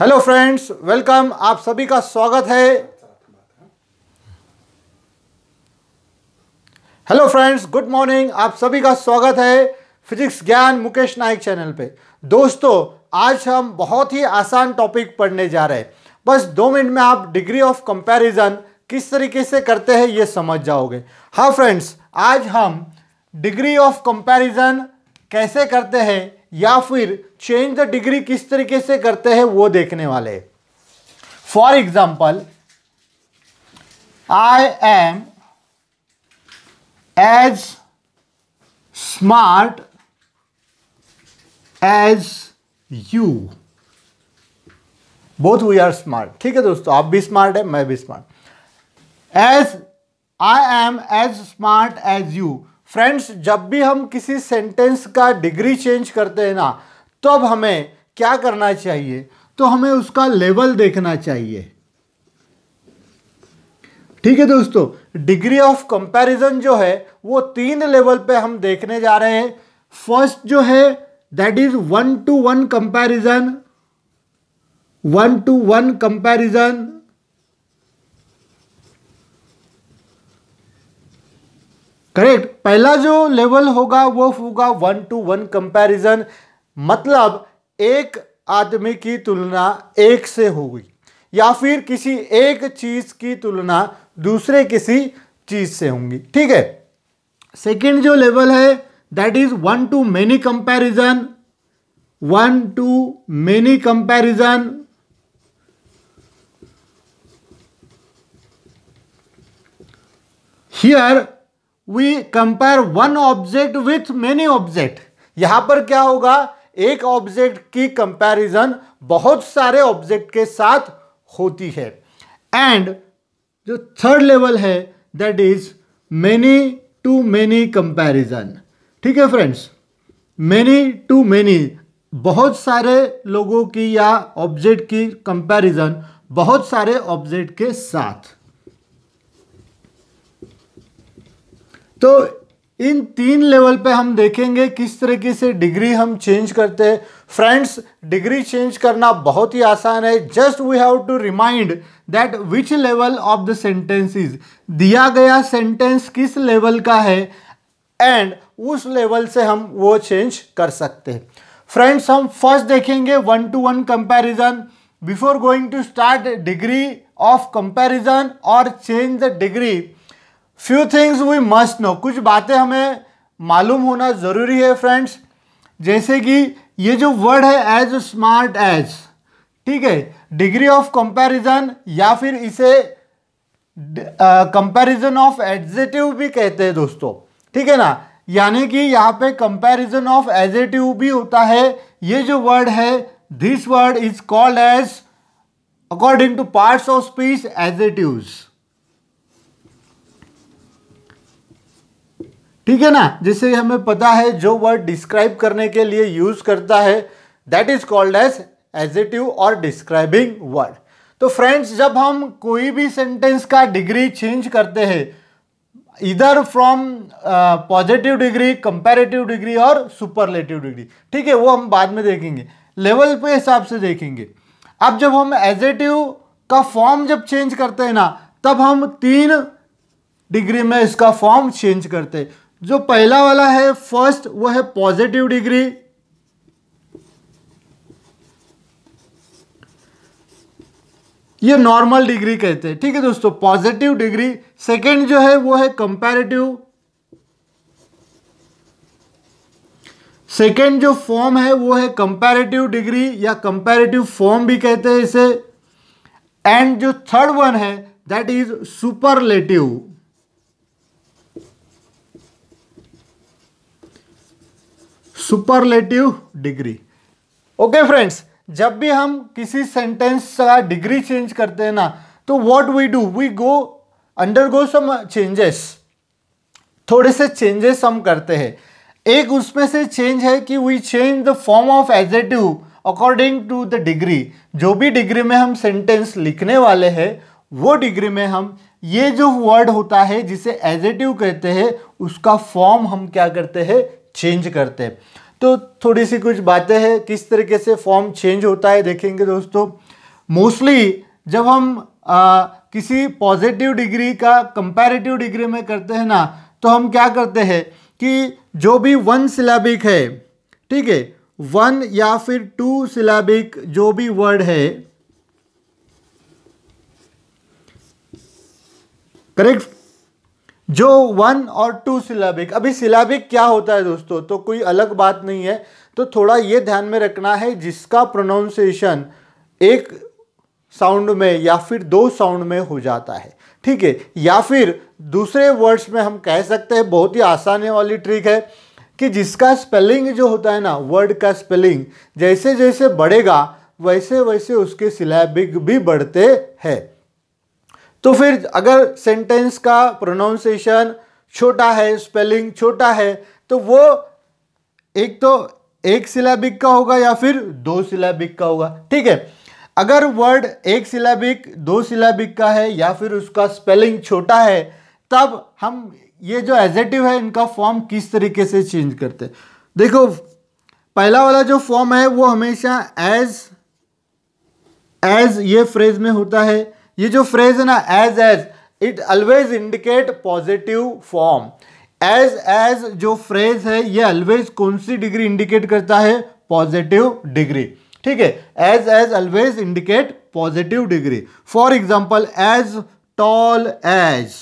Hello friends welcome आप सभी का स्वागत है हेलो फ्रेंड्स गुड मॉर्निंग आप सभी का स्वागत है फिजिक्स ज्ञान मुकेश नाइक चैनल पे दोस्तों आज हम बहुत ही आसान टॉपिक पढ़ने जा रहे हैं बस दो मिनट में आप डिग्री ऑफ कंपैरिजन किस तरीके से करते हैं ये समझ जाओगे हाँ फ्रेंड्स आज हम डिग्री ऑफ कंपैरिजन कैसे करते हैं या फिर चेंज द डिग्री किस तरीके से करते हैं वो देखने वाले for example I am as smart as you both we are smart ठीक है दोस्तों आप भी स्मार्ट है मैं भी smart as I am as smart as you friends जब भी हम किसी सेंटेंस का डिग्री चेंज करते हैं ना तब तो हमें क्या करना चाहिए तो हमें उसका लेवल देखना चाहिए ठीक है दोस्तों डिग्री ऑफ कंपैरिजन जो है वो तीन लेवल पे हम देखने जा रहे हैं फर्स्ट जो है that is one to one comparison one to one comparison correct पहला जो लेवल होगा वो होगा वन टू वन कंपैरिजन मतलब एक आदमी की तुलना एक से होगी या फिर किसी एक चीज की तुलना दूसरे किसी चीज से होंगी ठीक है सेकेंड जो लेवल है that is one to many comparison one to many comparison here we compare one object with many object यहां पर क्या होगा एक ऑब्जेक्ट की कंपैरिजन बहुत सारे ऑब्जेक्ट के साथ होती है एंड जो थर्ड लेवल है that is many to many comparison ठीक है फ्रेंड्स मेनी टू मेनी बहुत सारे लोगों की या ऑब्जेक्ट की कंपैरिजन बहुत सारे ऑब्जेक्ट के साथ तो इन तीन लेवल पे हम देखेंगे किस तरीके से डिग्री हम चेंज करते हैं फ्रेंड्स डिग्री चेंज करना बहुत ही आसान है just we have to remind that which level of the sentences दिया गया सेंटेंस किस लेवल का है एंड उस लेवल से हम वो चेंज कर सकते हैं फ्रेंड्स हम फर्स्ट देखेंगे one to one comparison before going to start degree of comparison और change the degree few things we must know कुछ बातें हमें मालूम होना ज़रूरी है फ्रेंड्स जैसे कि ये जो वर्ड है एज स्मार्ट एज ठीक है डिग्री ऑफ कंपैरिजन या फिर इसे कंपैरिजन ऑफ एडजेटिव भी कहते हैं दोस्तों ठीक है ना यानी कि यहाँ पे कंपैरिजन ऑफ एजेटिव भी होता है ये जो वर्ड है this word is called as according to parts of speech adjectives ठीक है ना जिससे हमें पता है जो वर्ड डिस्क्राइब करने के लिए यूज करता है that is called as adjective और डिस्क्राइबिंग वर्ड तो फ्रेंड्स जब हम कोई भी सेंटेंस का डिग्री चेंज करते हैं इधर from positive degree comparative degree और सुपरलेटिव डिग्री ठीक है वो हम बाद में देखेंगे लेवल पे हिसाब से देखेंगे अब जब हम एजेटिव का फॉर्म जब चेंज करते हैं ना तब हम तीन डिग्री में इसका फॉर्म चेंज करते हैं जो पहला वाला है फर्स्ट वो है पॉजिटिव डिग्री ये नॉर्मल डिग्री कहते हैं ठीक है दोस्तों पॉजिटिव डिग्री सेकंड जो है वो है कंपैरेटिव सेकेंड जो फॉर्म है वो है कंपैरेटिव डिग्री या कंपैरेटिव फॉर्म भी कहते हैं इसे एंड जो थर्ड वन है that is superlative superlative degree okay friends जब भी हम किसी सेंटेंस का डिग्री चेंज करते हैं ना तो what we do we go undergo some changes थोड़े से चेंजेस हम करते हैं एक उसमें से चेंज है कि we change the form of adjective according to the degree जो भी डिग्री में हम सेंटेंस लिखने वाले हैं वो डिग्री में हम ये जो वर्ड होता है जिसे एजेटिव कहते हैं उसका फॉर्म हम क्या करते हैं चेंज करते हैं तो थोड़ी सी कुछ बातें हैं किस तरीके से फॉर्म चेंज होता है देखेंगे दोस्तों मोस्टली जब हम आ, किसी पॉजिटिव डिग्री का कंपैरेटिव डिग्री में करते हैं ना तो हम क्या करते हैं कि जो भी वन सिलेबिक है ठीक है वन या फिर टू सिलेबिक जो भी वर्ड है करेक्ट जो वन और टू सिलेबिक अभी सिलेबिक क्या होता है दोस्तों तो कोई अलग बात नहीं है तो थोड़ा ये ध्यान में रखना है जिसका प्रोनाउंसिएशन एक साउंड में या फिर दो साउंड में हो जाता है ठीक है या फिर दूसरे वर्ड्स में हम कह सकते हैं बहुत ही आसानी वाली ट्रिक है कि जिसका स्पेलिंग जो होता है ना वर्ड का स्पेलिंग जैसे जैसे बढ़ेगा वैसे वैसे उसके सिलेबिक भी बढ़ते हैं तो फिर अगर सेंटेंस का प्रोनाउंसिएशन छोटा है स्पेलिंग छोटा है तो वो एक तो एक सिलेबिक का होगा या फिर दो सिलेबिक का होगा ठीक है अगर वर्ड एक सिलेबिक दो सिलेबिक का है या फिर उसका स्पेलिंग छोटा है तब हम ये जो एजेटिव है इनका फॉर्म किस तरीके से चेंज करते देखो पहला वाला जो फॉर्म है वो हमेशा एज एज ये फ्रेज में होता है ये जो फ्रेज है ना as as it always indicate positive form as as जो फ्रेज है ये ऑलवेज कौन सी डिग्री इंडिकेट करता है पॉजिटिव डिग्री ठीक है as as always indicate positive degree for example as tall as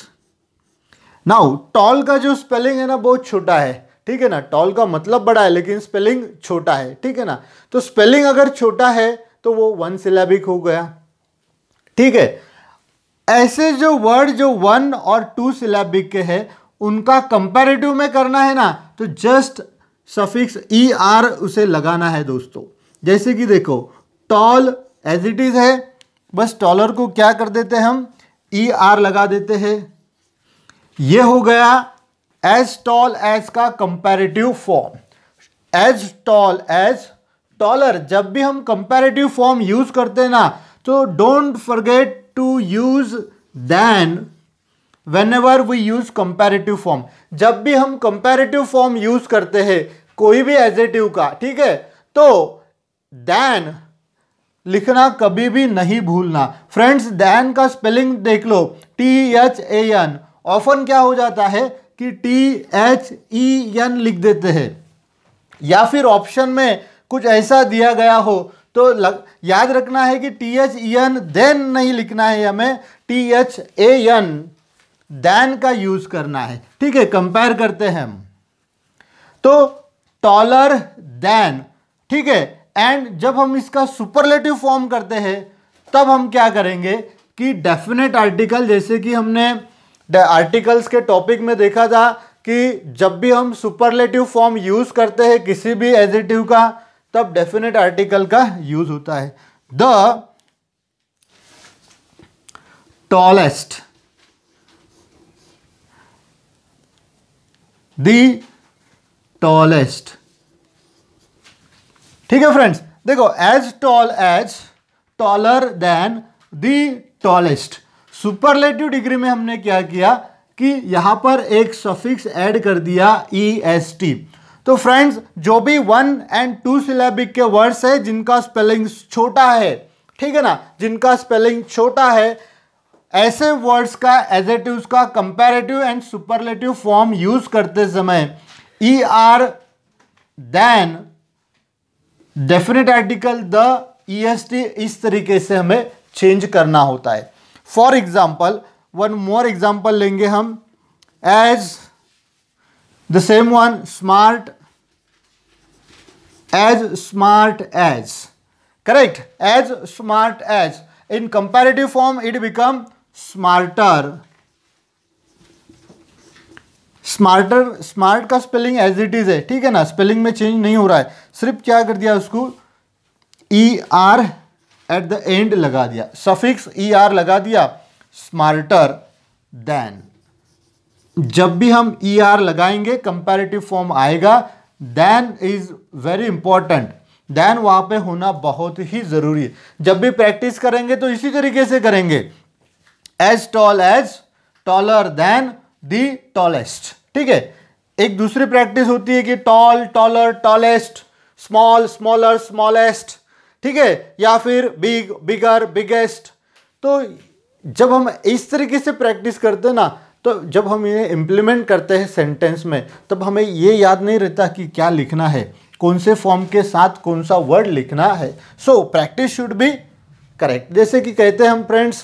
now tall का जो स्पेलिंग है ना बहुत छोटा है ठीक है ना टॉल का मतलब बड़ा है लेकिन स्पेलिंग छोटा है ठीक है ना तो स्पेलिंग अगर छोटा है तो वो वन सिलेबिक हो गया ठीक है ऐसे जो वर्ड जो वन और टू सिलेबिक के है उनका कंपेरेटिव में करना है ना तो जस्ट सफिक्स ई आर उसे लगाना है दोस्तों जैसे कि देखो टॉल एज इट इज है बस टॉलर को क्या कर देते हैं हम ई e, आर लगा देते हैं ये हो गया एज टॉल एज का comparative form as tall as taller जब भी हम कंपेरेटिव फॉर्म यूज करते हैं ना तो don't forget to use than whenever we use comparative form जब भी हम कंपेरेटिव फॉर्म यूज करते हैं कोई भी एजेटिव का ठीक है तो दैन लिखना कभी भी नहीं भूलना फ्रेंड्स दैन का स्पेलिंग देख लो T H A N often क्या हो जाता है कि टी एच ई एन लिख देते हैं या फिर ऑप्शन में कुछ ऐसा दिया गया हो तो लग, याद रखना है कि T H E N then नहीं लिखना है हमें T H A N than का यूज करना है ठीक है कंपेयर करते हैं हम तो टॉलर दैन ठीक है एंड जब हम इसका सुपरलेटिव फॉर्म करते हैं तब हम क्या करेंगे कि डेफिनेट आर्टिकल जैसे कि हमने आर्टिकल्स के टॉपिक में देखा था कि जब भी हम सुपरलेटिव फॉर्म यूज़ करते हैं किसी भी एजिटिव का तब डेफिनेट आर्टिकल का यूज होता है द टॉलेस्ट द टॉलेस्ट ठीक है फ्रेंड्स देखो as tall as taller than the tallest superlative degree में हमने क्या किया कि यहां पर एक सफिक्स ऐड कर दिया ई एस टी तो फ्रेंड्स जो भी वन एंड टू सिलेबिक के वर्ड्स है जिनका स्पेलिंग छोटा है ठीक है ना जिनका स्पेलिंग छोटा है ऐसे वर्ड्स का एजेटिव का comparative and superlative form use करते समय E R then definite article the E S T इस तरीके से हमें चेंज करना होता है for example one more example लेंगे हम as The same one, smart as smart as. Correct? As smart as. In comparative form, it become smarter. Smarter smart का स्पेलिंग एज इट इज़ है ठीक है ना स्पेलिंग में चेंज नहीं हो रहा है सिर्फ क्या कर दिया उसको E R at the end लगा दिया सफिक्स ई आर लगा दिया स्मार्टर देन जब भी हम ई e ER लगाएंगे कंपेरेटिव फॉर्म आएगा than is very important than वहां पे होना बहुत ही ज़रूरी है जब भी प्रैक्टिस करेंगे तो इसी तरीके से करेंगे as tall as taller than the tallest ठीक है एक दूसरी प्रैक्टिस होती है कि tall taller tallest small smaller smallest ठीक है या फिर बिग बिगर बिगेस्ट तो जब हम इस तरीके से प्रैक्टिस करते हैं ना तो जब हम ये इम्प्लीमेंट करते हैं सेंटेंस में तब हमें ये याद नहीं रहता कि क्या लिखना है कौन से फॉर्म के साथ कौन सा वर्ड लिखना है सो प्रैक्टिस शुड भी करेक्ट जैसे कि कहते हैं हम फ्रेंड्स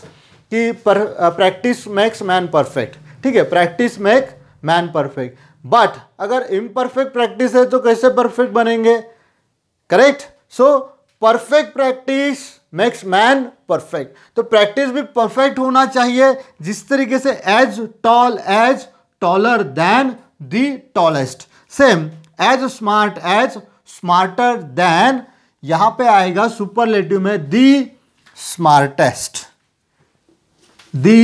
कि पर प्रैक्टिस मेक्स मैन परफेक्ट ठीक है practice make man perfect but अगर इम्परफेक्ट प्रैक्टिस है तो कैसे परफेक्ट बनेंगे correct so perfect practice makes man perfect तो प्रैक्टिस भी परफेक्ट होना चाहिए जिस तरीके से as tall as taller than the tallest same as smart as smarter than यहां पे आएगा सुपरलेटिव में the smartest the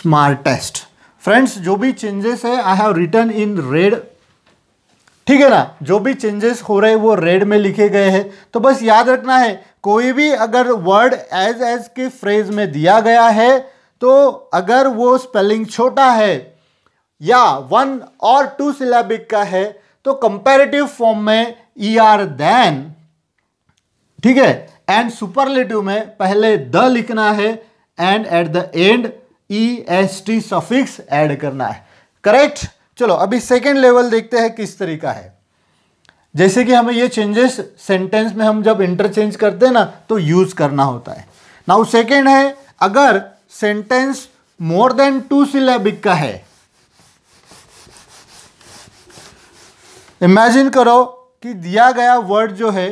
smartest friends जो भी चेंजेस है I have written in red ठीक है ना जो भी चेंजेस हो रहे हैं वो रेड में लिखे गए हैं तो बस याद रखना है कोई भी अगर वर्ड एज एज के फ्रेज में दिया गया है तो अगर वो स्पेलिंग छोटा है या वन और टू सिलेबिक का है तो कंपेरेटिव फॉर्म में ई आर देन ठीक है एंड सुपरलेटिव में पहले द लिखना है and at the and E S T suffix add करना है करेक्ट चलो अभी सेकेंड लेवल देखते हैं किस तरीका है जैसे कि हमें ये चेंजेस सेंटेंस में हम जब इंटरचेंज करते हैं ना तो यूज करना होता है नाउ सेकेंड है अगर sentence more than two syllabic का है इमेजिन करो कि दिया गया वर्ड जो है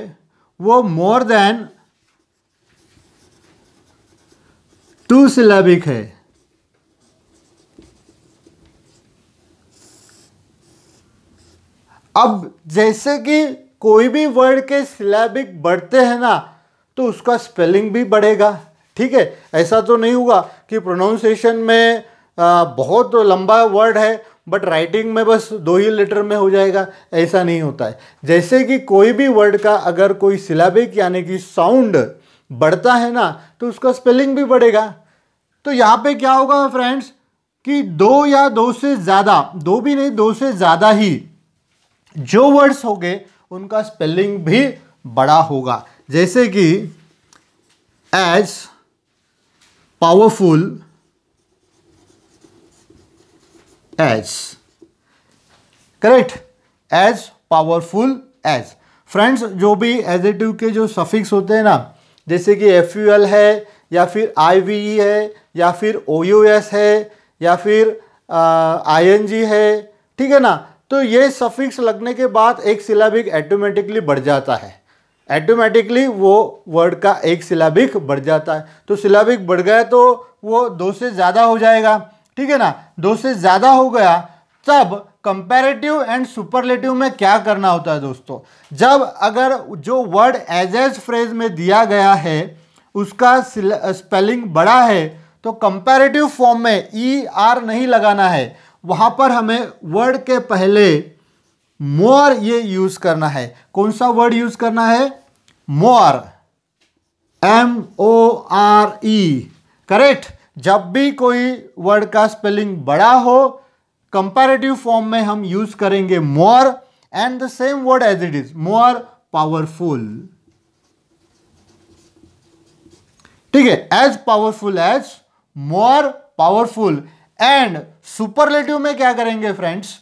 वो मोर देन टू सिलेबिक है अब जैसे कि कोई भी वर्ड के सिलेबिक बढ़ते हैं ना तो उसका स्पेलिंग भी बढ़ेगा ठीक है ऐसा तो नहीं होगा कि प्रोनाउंसिएशन में आ, बहुत लंबा वर्ड है बट राइटिंग में बस दो ही लेटर में हो जाएगा ऐसा नहीं होता है जैसे कि कोई भी वर्ड का अगर कोई सिलेबिक यानी कि साउंड बढ़ता है ना तो उसका स्पेलिंग भी बढ़ेगा तो यहाँ पे क्या होगा फ्रेंड्स कि दो या दो से ज़्यादा दो भी नहीं दो से ज़्यादा ही जो वर्ड्स हो गए उनका स्पेलिंग भी बड़ा होगा जैसे कि as powerful as correct as powerful as friends जो भी एजेटिव के जो सफिक्स होते हैं ना जैसे कि एफ यू एल है या फिर आई वी ई है या फिर ओ यू एस है या फिर आई एन जी है ठीक है ना तो ये सफिक्स लगने के बाद एक सिलाबिक एटोमेटिकली बढ़ जाता है ऐटोमेटिकली वो वर्ड का एक सिलाबिक बढ़ जाता है तो सिलाबिक बढ़ गया तो वो दो से ज़्यादा हो जाएगा ठीक है ना दो से ज़्यादा हो गया तब कंपेरेटिव एंड सुपरलेटिव में क्या करना होता है दोस्तों जब अगर जो वर्ड एज एज फ्रेज में दिया गया है उसका स्पेलिंग बड़ा है तो कंपेरेटिव फॉर्म में ई e आर नहीं लगाना है वहाँ पर हमें वर्ड के पहले मोर ये यूज करना है कौन सा वर्ड यूज करना है more M O R E correct जब भी कोई वर्ड का स्पेलिंग बड़ा हो कंपैरेटिव फॉर्म में हम यूज करेंगे more and the same word as it is more powerful ठीक है as powerful as more powerful and superlative में क्या करेंगे फ्रेंड्स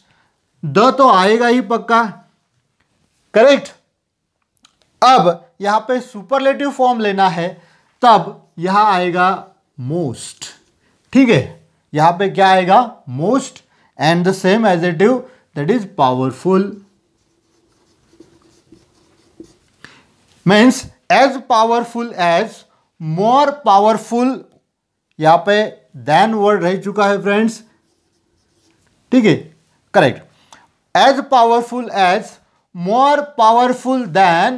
द तो आएगा ही पक्का करेक्ट अब यहां पे सुपरलेटिव फॉर्म लेना है तब यहां आएगा मोस्ट ठीक है यहां पे क्या आएगा most and the same adjective that is powerful means as powerful as more powerful यहां पे देन वर्ड रह चुका है फ्रेंड्स ठीक है correct as powerful as more powerful than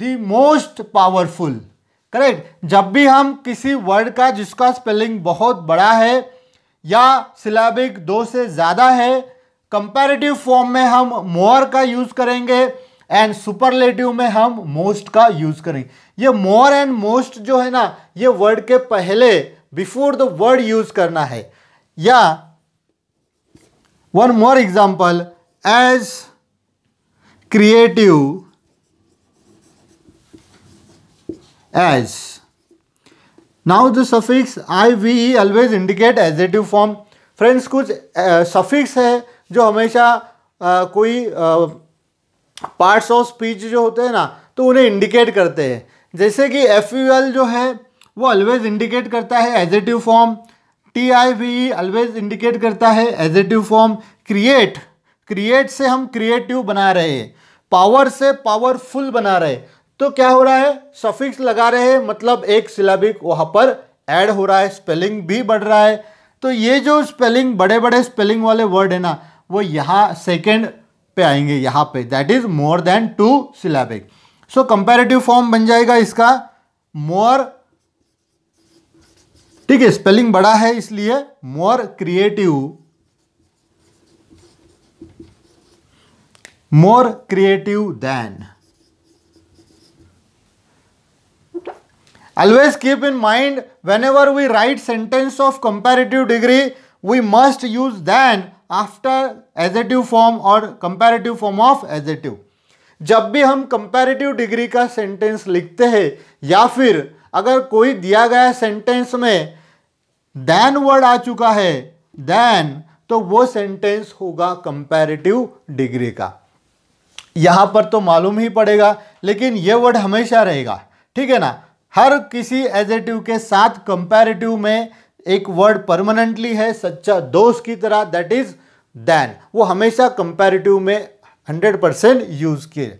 the most powerful correct जब भी हम किसी वर्ड का जिसका स्पेलिंग बहुत बड़ा है या सिलेबिक दो से ज़्यादा है कंपैरेटिव फॉर्म में हम मोर का यूज़ करेंगे एंड सुपरलेटिव में हम मोस्ट का यूज़ करेंगे ये मोर एंड मोस्ट जो है ना ये वर्ड के पहले बिफोर द वर्ड यूज करना है या one more example as creative as now the suffix I V E always indicate adjective form friends कुछ सफिक्स है जो हमेशा कोई पार्ट्स ऑफ स्पीच जो होते हैं ना तो उन्हें इंडिकेट करते हैं जैसे कि एफ यू एल जो है वो ऑलवेज इंडिकेट करता है adjective form T I V always indicate करता है एजेटिव फॉर्म क्रिएट क्रिएट से हम क्रिएटिव बना रहे हैं पावर से पावरफुल बना रहे तो क्या हो रहा है सफिक्स लगा रहे हैं मतलब एक सिलेबिक वहाँ पर ऐड हो रहा है स्पेलिंग भी बढ़ रहा है तो ये जो स्पेलिंग बड़े बड़े स्पेलिंग वाले वर्ड है ना वो यहाँ सेकेंड पे आएंगे यहाँ पे that is more than two syllabic so comparative form बन जाएगा इसका मोर ठीक है स्पेलिंग बड़ा है इसलिए more creative more creative than always keep in mind whenever we write sentence of comparative degree we must use than after adjective form or comparative form of adjective जब भी हम कंपैरेटिव डिग्री का sentence लिखते हैं या फिर अगर कोई दिया गया सेंटेंस में देन वर्ड आ चुका है देन तो वो सेंटेंस होगा कंपेरेटिव डिग्री का यहां पर तो मालूम ही पड़ेगा लेकिन ये वर्ड हमेशा रहेगा ठीक है ना हर किसी एजेटिव के साथ कंपेरेटिव में एक वर्ड परमानेंटली है सच्चा दोस्त की तरह दैट इज देन वो हमेशा कंपेरेटिव में 100 परसेंट यूज किए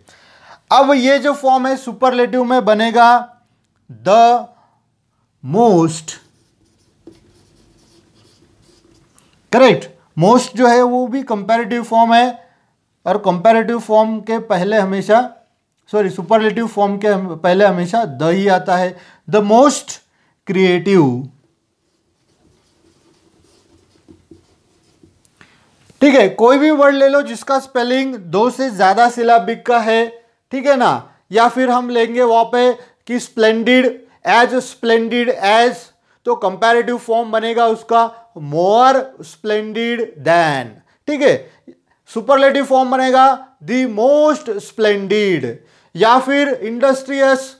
अब ये जो फॉर्म है सुपरलेटिव में बनेगा द मोस्ट करेक्ट मोस्ट जो है वो भी कंपेरेटिव फॉर्म है और कंपेरेटिव फॉर्म के पहले हमेशा सॉरी सुपरलेटिव फॉर्म के पहले हमेशा द ही आता है द मोस्ट क्रिएटिव ठीक है कोई भी वर्ड ले लो जिसका स्पेलिंग दो से ज्यादा सिलाबिक का है ठीक है ना या फिर हम लेंगे वहां पे कि स्प्लेंडिड एज स्प्लेंडिड एज तो कंपैरेटिव फॉर्म बनेगा उसका मोर स्प्लेंडिड दैन ठीक है सुपरलेटिव फॉर्म बनेगा द मोस्ट स्प्लेंडिड या फिर इंडस्ट्रियस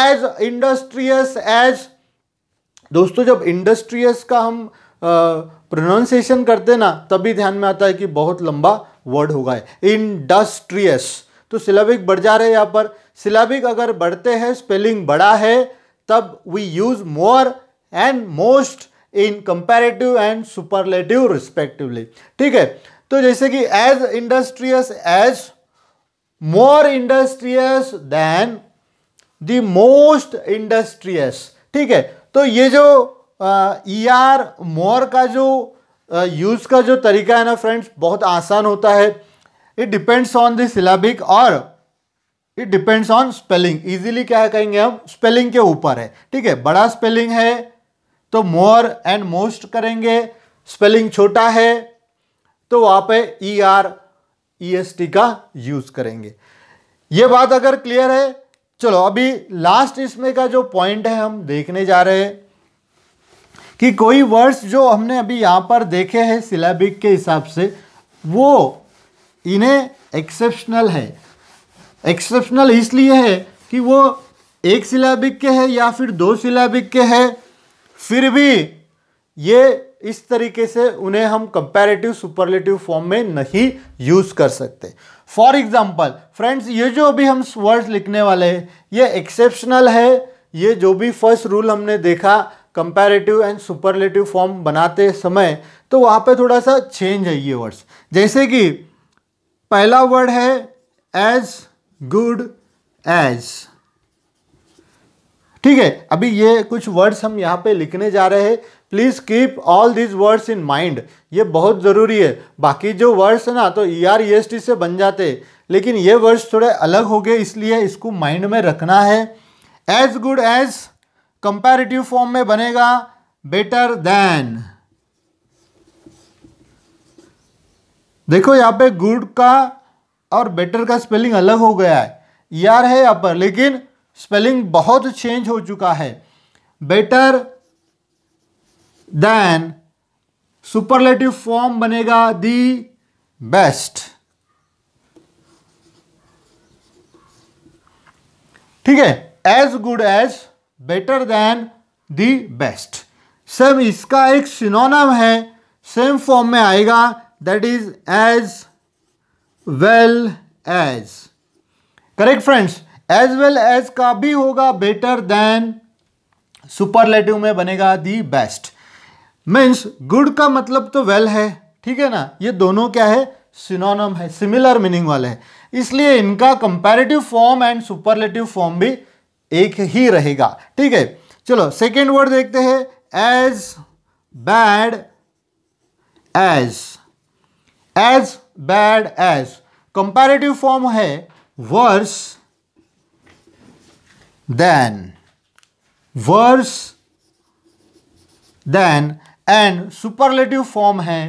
एज इंडस्ट्रियस एज दोस्तों जब इंडस्ट्रियस का हम प्रोनाउंसिएशन करते ना तभी ध्यान में आता है कि बहुत लंबा वर्ड होगा इंडस्ट्रियस तो सिलेबिक बढ़ जा रहे हैं यहाँ पर सिलेबिक अगर बढ़ते हैं स्पेलिंग बड़ा है तब we use more and most in comparative and superlative respectively ठीक है तो जैसे कि as industrious as more industrious than the most industrious ठीक है तो ये जो ई आर मोर का जो यूज़ का जो तरीका है ना फ्रेंड्स बहुत आसान होता है it depends on the syllabic और it depends on spelling easily क्या कहेंगे हम स्पेलिंग के ऊपर है ठीक है बड़ा स्पेलिंग है तो मोर एंड मोस्ट करेंगे स्पेलिंग छोटा है तो वहाँ पे E R E S T का यूज़ करेंगे ये बात अगर क्लियर है चलो अभी लास्ट इसमें का जो पॉइंट है हम देखने जा रहे हैं कि कोई वर्ड्स जो हमने अभी यहाँ पर देखे हैं सिलेबिक के हिसाब से वो इन्हें एक्सेप्शनल है एक्सेप्शनल इसलिए है कि वो एक सिलेबिक के है या फिर दो सिलेबिक के है फिर भी ये इस तरीके से उन्हें हम कंपैरेटिव सुपरलेटिव फॉर्म में नहीं यूज कर सकते फॉर एग्जाम्पल फ्रेंड्स ये जो अभी हम वर्ड्स लिखने वाले हैं ये एक्सेप्शनल है ये जो भी फर्स्ट रूल हमने देखा कंपैरेटिव एंड सुपरलेटिव फॉर्म बनाते समय तो वहाँ पे थोड़ा सा चेंज है ये वर्ड्स जैसे कि पहला वर्ड है एज गुड एज ठीक है अभी ये कुछ वर्ड्स हम यहाँ पे लिखने जा रहे हैं please keep all this words in mind ये बहुत ज़रूरी है बाकी जो वर्ड्स है ना तो E R E S T से बन जाते लेकिन ये वर्ड्स थोड़े अलग हो गए इसलिए इसको माइंड में रखना है as good as comparative form में बनेगा बेटर देन देखो यहाँ पे गुड का और बेटर का स्पेलिंग अलग हो गया है यार e है यहाँ पर लेकिन स्पेलिंग बहुत चेंज हो चुका है बेटर देन सुपरलेटिव फॉर्म बनेगा दी बेस्ट ठीक है as good as better than the best same इसका एक सिनोनम है सेम फॉर्म में आएगा that is as well as correct friends as well as का भी होगा बेटर देन सुपरलेटिव में बनेगा दी बेस्ट मीन्स गुड का मतलब तो वेल well है ठीक है ना ये दोनों क्या है सिनोनम है सिमिलर मीनिंग वाले है इसलिए इनका comparative form and superlative form भी एक ही रहेगा ठीक है चलो सेकेंड वर्ड देखते हैं as bad as as bad as comparative form है worse then worse then and superlative form है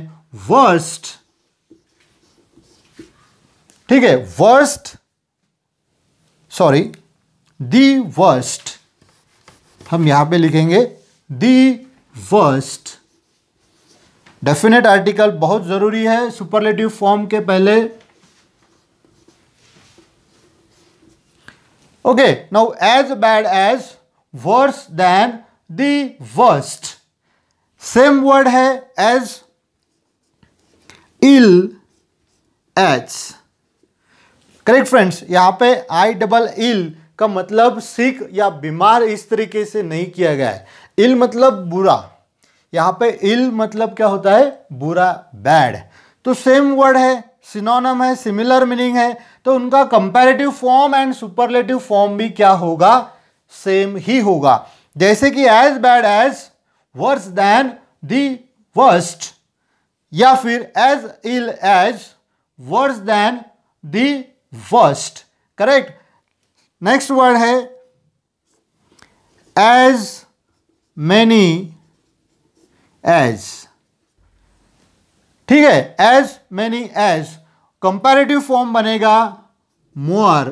वर्स्ट ठीक है वर्स्ट सॉरी दी वर्स्ट हम यहां पे लिखेंगे दी वर्स्ट डेफिनेट आर्टिकल बहुत जरूरी है सुपरलेटिव फॉर्म के पहले Okay, now as bad as, worse than, the worst. Same है as ill as. Correct friends यहां पे आई डबल इल का मतलब सिख या बीमार इस तरीके से नहीं किया गया है इल मतलब बुरा यहां पे इल मतलब क्या होता है बुरा बैड तो सेम वर्ड है सिनोनम है सिमिलर मीनिंग है तो उनका comparative form and superlative form भी क्या होगा सेम ही होगा जैसे कि as bad as worse than the worst या फिर as ill as worse than the worst correct next word है एज मैनी एज ठीक है as many as comparative form बनेगा more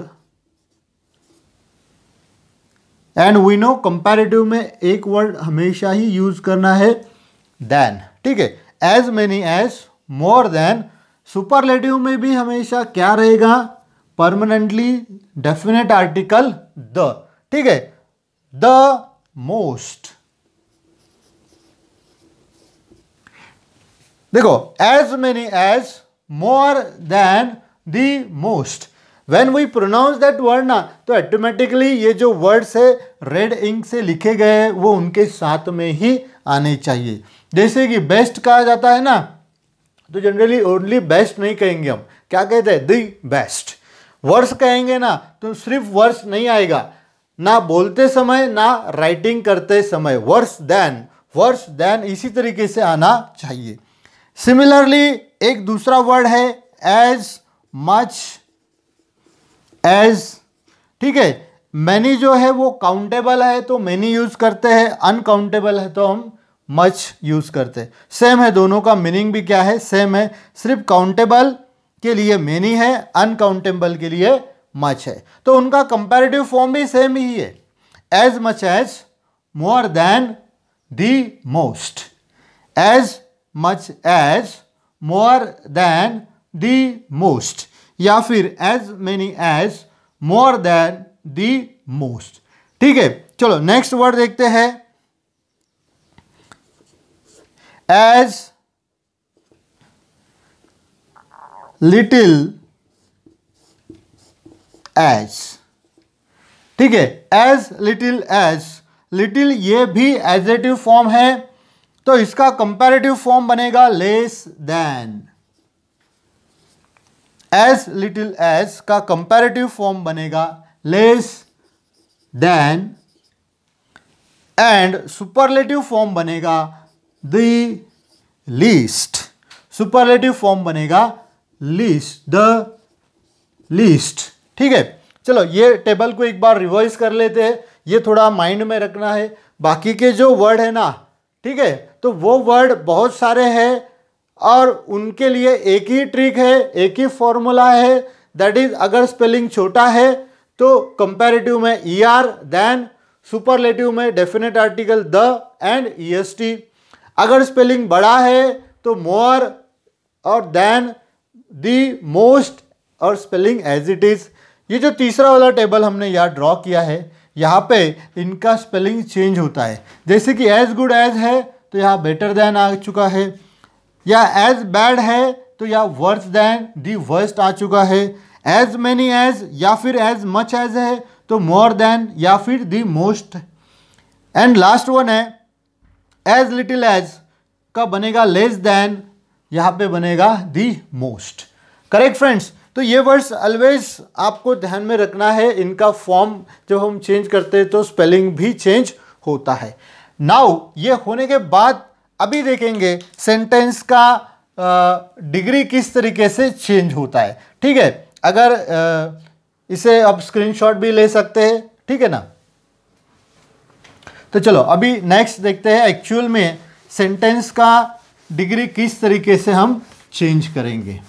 and we know comparative में एक वर्ड हमेशा ही use करना है देन ठीक है as many as more than superlative में भी हमेशा क्या रहेगा परमानेंटली डेफिनेट आर्टिकल द ठीक है द मोस्ट देखो as many as more than the most when we pronounce that word ना तो ऑटोमेटिकली ये जो वर्ड्स है रेड इंक से लिखे गए हैं वो उनके साथ में ही आने चाहिए जैसे कि बेस्ट कहा जाता है ना तो जनरली ओनली बेस्ट नहीं कहेंगे हम क्या कहते हैं दी बेस्ट वर्ड्स कहेंगे ना तो सिर्फ वर्ड्स नहीं आएगा ना बोलते समय ना राइटिंग करते समय वर्स देन वर्स देन इसी तरीके से आना चाहिए सिमिलरली एक दूसरा वर्ड है एज मच एज ठीक है मैनी जो है वो काउंटेबल है तो मैनी यूज़ करते हैं अनकाउंटेबल है तो हम मच यूज़ करते हैं सेम है दोनों का मीनिंग भी क्या है सेम है सिर्फ काउंटेबल के लिए मैनी है अनकाउंटेबल के लिए मच है तो उनका कंपेरेटिव फॉर्म भी सेम ही है as much as more than the most as much as more than the most या फिर as many as more than the most ठीक है चलो नेक्स्ट वर्ड देखते हैं as little as ठीक है as little as लिटिल ये भी एजेटिव फॉर्म है तो इसका कंपैरेटिव फॉर्म बनेगा less than as little as का कंपैरेटिव फॉर्म बनेगा less than and superlative form बनेगा द लीस्ट सुपरलेटिव फॉर्म बनेगा लीस्ट द लीस्ट ठीक है चलो ये टेबल को एक बार रिवाइज कर लेते हैं ये थोड़ा माइंड में रखना है बाकी के जो वर्ड है ना ठीक है तो वो वर्ड बहुत सारे हैं और उनके लिए एक ही ट्रिक है एक ही फॉर्मूला है दैट इज अगर स्पेलिंग छोटा है तो कंपेरेटिव में ई आर देन सुपरलेटिव में definite article the and E S T अगर स्पेलिंग बड़ा है तो मोर और देन दी मोस्ट और स्पेलिंग एज इट इज़ ये जो तीसरा वाला टेबल हमने यहाँ ड्रॉ किया है यहाँ पे इनका स्पेलिंग चेंज होता है जैसे कि एज गुड एज है तो यह बेटर देन आ चुका है या एज बैड है तो यह वर्स देन दी वर्स्ट आ चुका है एज मैनी एज या फिर एज मच एज है तो मोर देन या फिर the most and last one है एज लिटिल एज का बनेगा लेस देन यहाँ पे बनेगा दी मोस्ट करेक्ट फ्रेंड्स तो ये वर्ड्स ऑलवेज आपको ध्यान में रखना है इनका फॉर्म जब हम चेंज करते हैं तो स्पेलिंग भी चेंज होता है नाउ ये होने के बाद अभी देखेंगे सेंटेंस का डिग्री किस तरीके से चेंज होता है ठीक है अगर आ, इसे आप स्क्रीनशॉट भी ले सकते हैं ठीक है ना तो चलो अभी नेक्स्ट देखते हैं एक्चुअल में सेंटेंस का डिग्री किस तरीके से हम चेंज करेंगे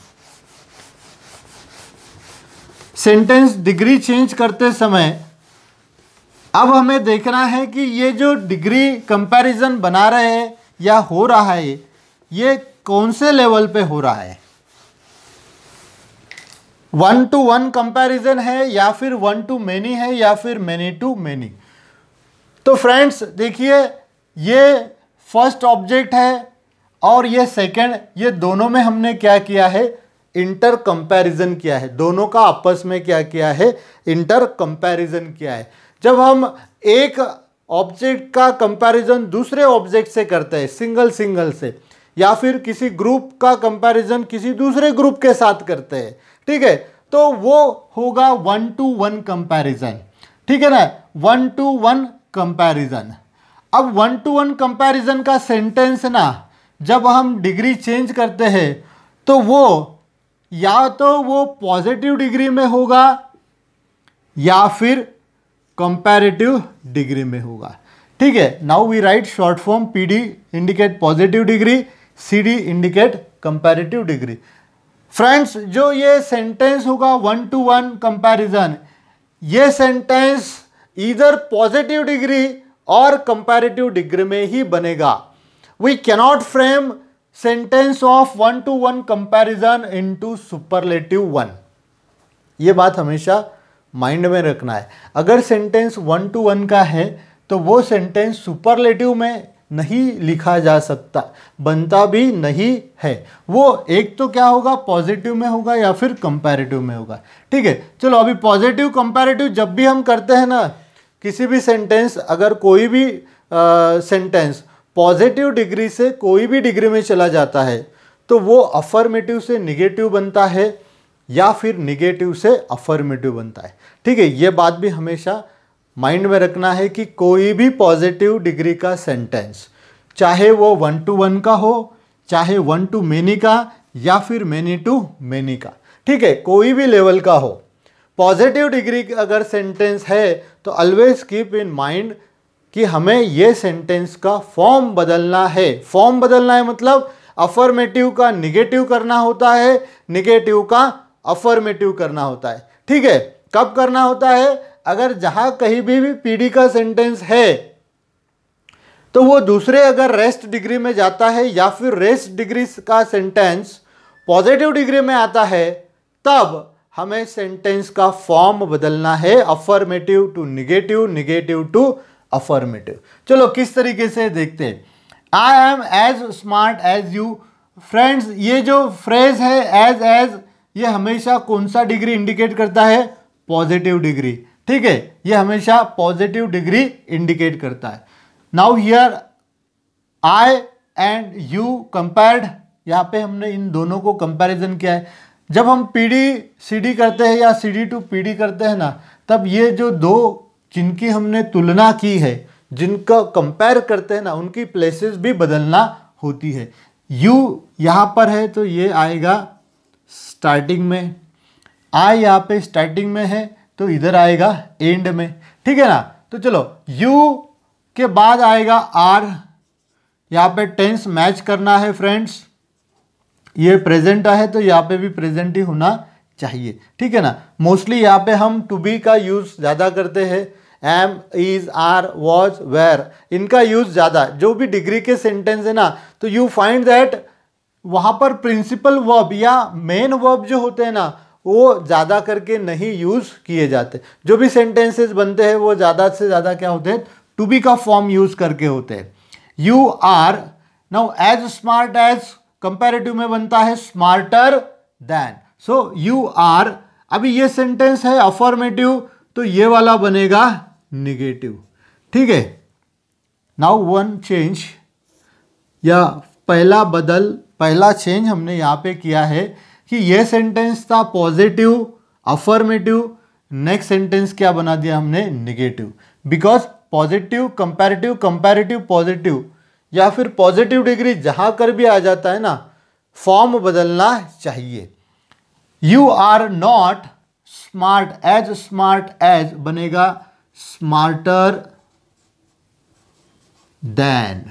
सेंटेंस डिग्री चेंज करते समय अब हमें देखना है कि ये जो डिग्री कंपैरिजन बना रहे हैं या हो रहा है ये कौन से लेवल पे हो रहा है वन टू वन कंपैरिजन है या फिर वन टू मैनी है या फिर मैनी टू मैनी तो फ्रेंड्स देखिए ये फर्स्ट ऑब्जेक्ट है और ये सेकंड ये दोनों में हमने क्या किया है इंटर कंपैरिजन किया है दोनों का आपस में क्या किया है इंटर कंपैरिजन किया है जब हम एक ऑब्जेक्ट का कंपैरिजन दूसरे ऑब्जेक्ट से करते हैं सिंगल सिंगल से या फिर किसी ग्रुप का कंपैरिजन किसी दूसरे ग्रुप के साथ करते हैं ठीक है तो वो होगा वन टू वन कंपैरिजन ठीक है ना वन टू वन कंपैरिजन अब वन टू वन कंपैरिजन का सेंटेंस ना जब हम डिग्री चेंज करते हैं तो वो या तो वो पॉजिटिव डिग्री में होगा या फिर कंपैरेटिव डिग्री में होगा ठीक है now we write short form PD indicate positive degree CD indicate comparative degree friends जो ये सेंटेंस होगा वन टू वन कंपैरिजन ये सेंटेंस इधर पॉजिटिव डिग्री और कंपैरेटिव डिग्री में ही बनेगा we cannot frame sentence of one to one comparison into superlative one ये बात हमेशा माइंड में रखना है अगर सेंटेंस वन टू वन का है तो वो सेंटेंस सुपरलेटिव में नहीं लिखा जा सकता बनता भी नहीं है वो एक तो क्या होगा पॉजिटिव में होगा या फिर कंपैरेटिव में होगा ठीक है चलो अभी पॉजिटिव कंपैरेटिव जब भी हम करते हैं ना किसी भी सेंटेंस अगर कोई भी सेंटेंस पॉजिटिव डिग्री से कोई भी डिग्री में चला जाता है तो वो अफर्मेटिव से निगेटिव बनता है या फिर निगेटिव से अफर्मेटिव बनता है ठीक है ये बात भी हमेशा माइंड में रखना है कि कोई भी पॉजिटिव डिग्री का सेंटेंस चाहे वो वन टू वन का हो चाहे वन टू मेनी का या फिर मेनी टू मेनी का ठीक है कोई भी लेवल का हो पॉजिटिव डिग्री अगर सेंटेंस है तो ऑलवेज कीप इन माइंड कि हमें ये सेंटेंस का फॉर्म बदलना है फॉर्म बदलना है मतलब अफर्मेटिव का निगेटिव करना होता है निगेटिव का अफर्मेटिव करना होता है ठीक है कब करना होता है अगर जहां कहीं भी, भी पीडी का सेंटेंस है तो वो दूसरे अगर रेस्ट डिग्री में जाता है या फिर रेस्ट डिग्री का सेंटेंस पॉजिटिव डिग्री में आता है तब हमें सेंटेंस का फॉर्म बदलना है affirmative to negative negative to affirmative चलो किस तरीके से देखते हैं I am as smart as you friends ये जो फ्रेज है एज एज ये हमेशा कौन सा डिग्री इंडिकेट करता है पॉजिटिव डिग्री ठीक है ये हमेशा पॉजिटिव डिग्री इंडिकेट करता है now here I and you compared यहाँ पे हमने इन दोनों को कंपैरिजन किया है जब हम पी डी सी डी करते हैं या C D to P D करते हैं ना तब ये जो दो जिनकी हमने तुलना की है जिनका कंपेयर करते हैं ना उनकी प्लेसेस भी बदलना होती है यू यहाँ पर है तो ये आएगा स्टार्टिंग में आई यहाँ पे स्टार्टिंग में है तो इधर आएगा एंड में ठीक है ना तो चलो यू के बाद आएगा आर यहाँ पे टेंस मैच करना है फ्रेंड्स ये प्रेजेंट है तो यहाँ पे भी प्रेजेंट ही होना चाहिए ठीक है ना मोस्टली यहाँ पे हम टू बी का यूज़ ज़्यादा करते हैं am is are was were इनका यूज़ ज़्यादा जो भी डिग्री के सेंटेंस है ना तो यू फाइंड दैट वहाँ पर प्रिंसिपल वर्ब या मेन वर्ब जो होते हैं ना वो ज़्यादा करके नहीं यूज़ किए जाते जो भी सेंटेंसेस बनते हैं वो ज़्यादा से ज़्यादा क्या होते हैं टू बी का फॉर्म यूज़ करके होते हैं you are now as smart as comparative में बनता है smarter than so you are अभी ये सेंटेंस है अफॉर्मेटिव तो ये वाला बनेगा निगेटिव ठीक है नाउ वन चेंज या पहला बदल पहला चेंज हमने यहाँ पे किया है कि ये सेंटेंस था पॉजिटिव अफर्मेटिव नेक्स्ट सेंटेंस क्या बना दिया हमने negative because positive comparative comparative positive या फिर पॉजिटिव डिग्री जहाँ कर भी आ जाता है ना फॉर्म बदलना चाहिए you are not smart as smart as बनेगा स्मार्टर देन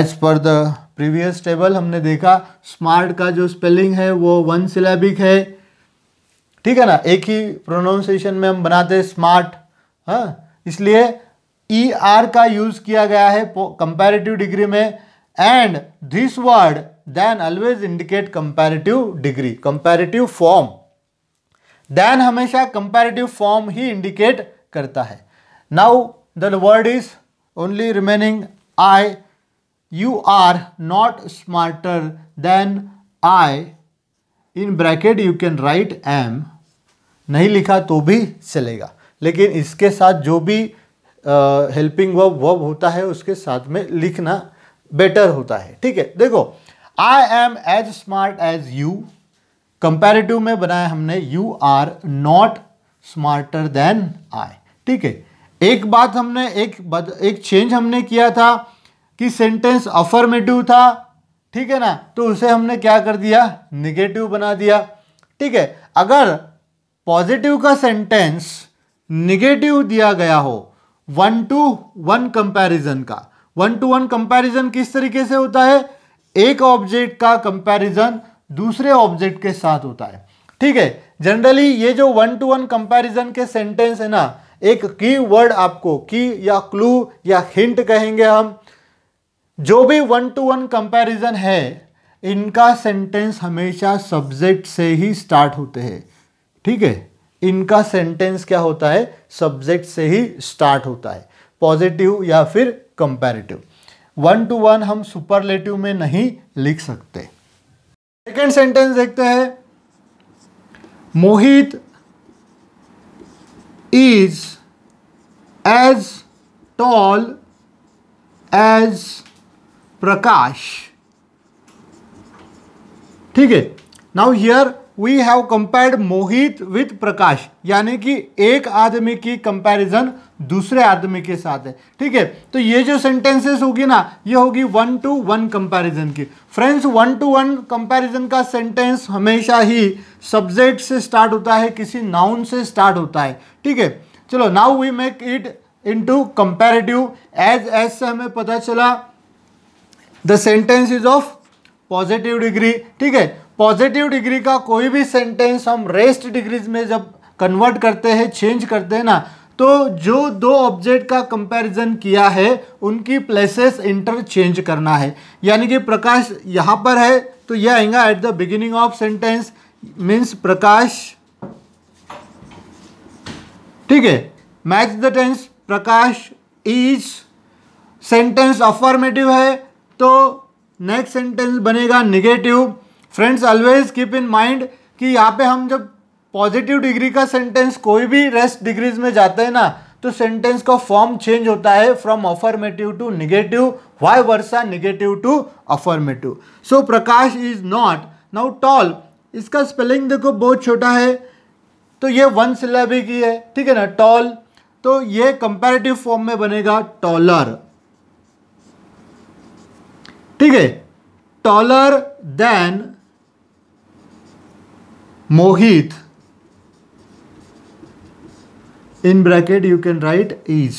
एज पर द प्रीवियस टेबल हमने देखा स्मार्ट का जो स्पेलिंग है वो वन सिलेबिक है ठीक है ना एक ही प्रोनाउंसिएशन में हम बनाते हैं स्मार्ट हाँ इसलिए ई e आर का यूज किया गया है कंपेरेटिव डिग्री में and this word than always indicate comparative degree comparative form than हमेशा कंपेरेटिव फॉर्म ही इंडिकेट करता है now the word is only remaining I you are not smarter than I in bracket you can write am नहीं लिखा तो भी चलेगा लेकिन इसके साथ जो भी हेल्पिंग वर्ब वर्ब होता है उसके साथ में लिखना बेटर होता है ठीक है देखो I am as smart as you comparative में बनाया हमने you are not smarter than I ठीक है एक बात हमने एक बद, एक चेंज हमने किया था कि सेंटेंस अफर्मेटिव था ठीक है ना तो उसे हमने क्या कर दिया निगेटिव बना दिया ठीक है अगर पॉजिटिव का सेंटेंस निगेटिव दिया गया हो वन टू वन कंपैरिजन का वन टू वन कंपैरिजन किस तरीके से होता है एक ऑब्जेक्ट का कंपैरिजन दूसरे ऑब्जेक्ट के साथ होता है ठीक है जनरली ये जो वन टू वन कंपैरिजन के सेंटेंस है ना एक की वर्ड आपको की या क्लू या हिंट कहेंगे हम जो भी वन टू वन कंपैरिजन है इनका सेंटेंस हमेशा सब्जेक्ट से ही स्टार्ट होते हैं ठीक है इनका सेंटेंस क्या होता है सब्जेक्ट से ही स्टार्ट होता है पॉजिटिव या फिर कंपैरेटिव वन टू वन हम सुपरलेटिव में नहीं लिख सकते सेकेंड सेंटेंस देखते हैं Mohit is as tall as Prakash ठीक है now here we have compared Mohit with Prakash यानी कि एक आदमी की कंपैरिजन दूसरे आदमी के साथ है ठीक है तो ये जो सेंटेंसेस होगी ना ये होगी वन टू वन कंपैरिजन की friends one to one comparison का सेंटेंस हमेशा ही सब्जेक्ट से स्टार्ट होता है किसी नाउन से स्टार्ट होता है ठीक है चलो now we make it into comparative as as से हमें पता चला the sentence is of positive degree ठीक है पॉजिटिव डिग्री का कोई भी सेंटेंस हम रेस्ट डिग्रीज में जब कन्वर्ट करते हैं चेंज करते हैं ना तो जो दो ऑब्जेक्ट का कंपैरिजन किया है उनकी प्लेसेस इंटरचेंज करना है यानी कि प्रकाश यहाँ पर है तो यह आएगा at the beginning of sentence means Prakash ठीक है match the tense Prakash is sentence affirmative है तो नेक्स्ट सेंटेंस बनेगा negative friends always keep in mind कि यहाँ पे हम जब पॉजिटिव डिग्री का सेंटेंस कोई भी रेस्ट डिग्रीज में जाते हैं ना तो सेंटेंस का फॉर्म चेंज होता है from affirmative to negative vice versa negative to affirmative so Prakash is not now tall इसका स्पेलिंग देखो बहुत छोटा है तो ये वन सिलेबिक ही है ठीक है ना टॉल तो ये कंपेरेटिव फॉर्म में बनेगा टॉलर ठीक है taller than Mohit in bracket you can write is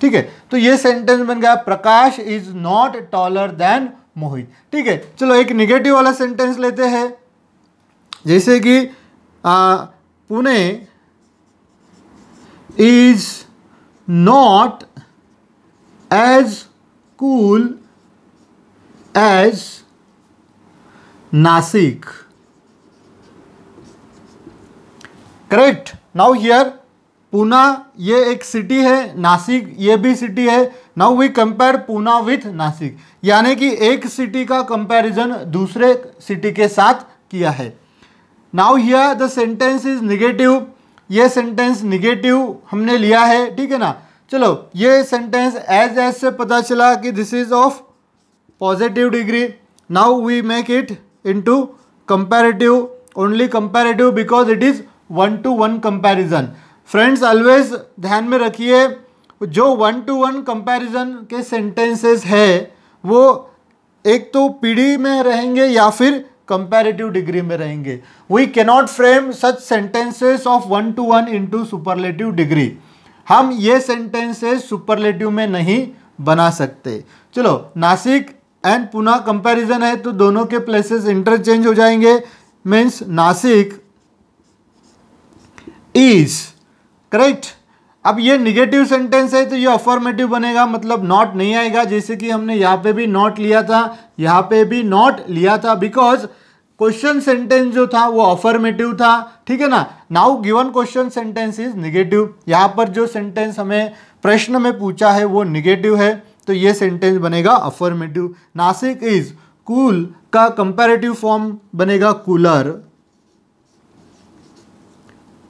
ठीक है तो ये सेंटेंस बन गया Prakash is not taller than Mohit ठीक है चलो एक निगेटिव वाला सेंटेंस लेते हैं जैसे कि Pune is not as cool as Nashik correct now here Poona ये एक सिटी है नासिक ये भी सिटी है now we compare Poona with Nashik यानी कि एक सिटी का कंपैरिजन दूसरे सिटी के साथ किया है now here the sentence is negative ये सेंटेंस निगेटिव हमने लिया है ठीक है ना चलो ये सेंटेंस एज एज से पता चला कि this is of positive degree. Now we make it into comparative, only comparative because it is one to one comparison friends always ध्यान में रखिए जो वन टू वन कंपैरिजन के सेंटेंसेस है वो एक तो पीढ़ी में रहेंगे या फिर कंपैरेटिव डिग्री में रहेंगे we cannot frame such sentences of one to one into superlative degree हम ये सेंटेंसेस सुपरलेटिव में नहीं बना सकते चलो नासिक एंड पुनः कंपैरिजन है तो दोनों के प्लेसेस इंटरचेंज हो जाएंगे मीन्स नासिक इज करेक्ट अब ये निगेटिव सेंटेंस है तो ये अफॉर्मेटिव बनेगा मतलब नॉट नहीं आएगा जैसे कि हमने यहाँ पे भी नॉट लिया था यहाँ पे भी नॉट लिया था बिकॉज क्वेश्चन सेंटेंस जो था वो अफॉर्मेटिव था ठीक है ना now given question sentence is negative यहाँ पर जो सेंटेंस हमें प्रश्न में पूछा है वो निगेटिव है तो ये सेंटेंस बनेगा अफर्मेटिव नासिक इज कूल का कंपेरेटिव फॉर्म बनेगा कूलर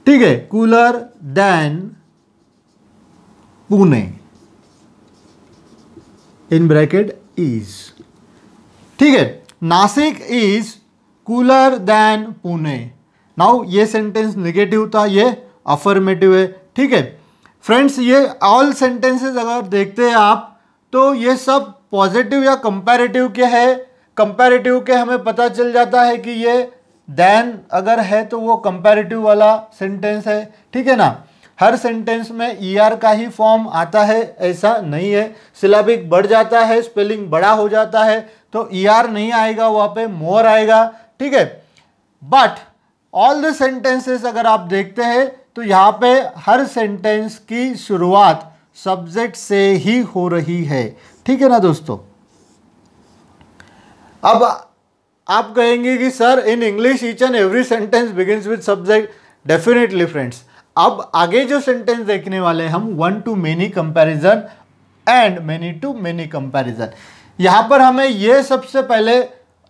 ठीक है cooler than Pune in bracket is ठीक है Nashik is cooler than Pune now ये सेंटेंस निगेटिव था ये अफर्मेटिव है ठीक है फ्रेंड्स ये ऑल सेंटेंसेस अगर देखते हैं आप तो ये सब पॉजिटिव या कंपैरेटिव के है कंपैरेटिव के हमें पता चल जाता है कि ये देन अगर है तो वो कंपैरेटिव वाला सेंटेंस है ठीक है ना हर सेंटेंस में ई ER आर का ही फॉर्म आता है ऐसा नहीं है सिलाबिक बढ़ जाता है स्पेलिंग बड़ा हो जाता है तो ई ER आर नहीं आएगा वहाँ पे मोर आएगा ठीक है बट ऑल द सेंटेंसेस अगर आप देखते हैं तो यहाँ पे हर सेंटेंस की शुरुआत सब्जेक्ट से ही हो रही है ठीक है ना दोस्तों अब आप कहेंगे कि sir in English each and every sentence begins with subject definitely friends अब आगे जो सेंटेंस देखने वाले हम one to many comparison and many to many comparison यहां पर हमें यह सबसे पहले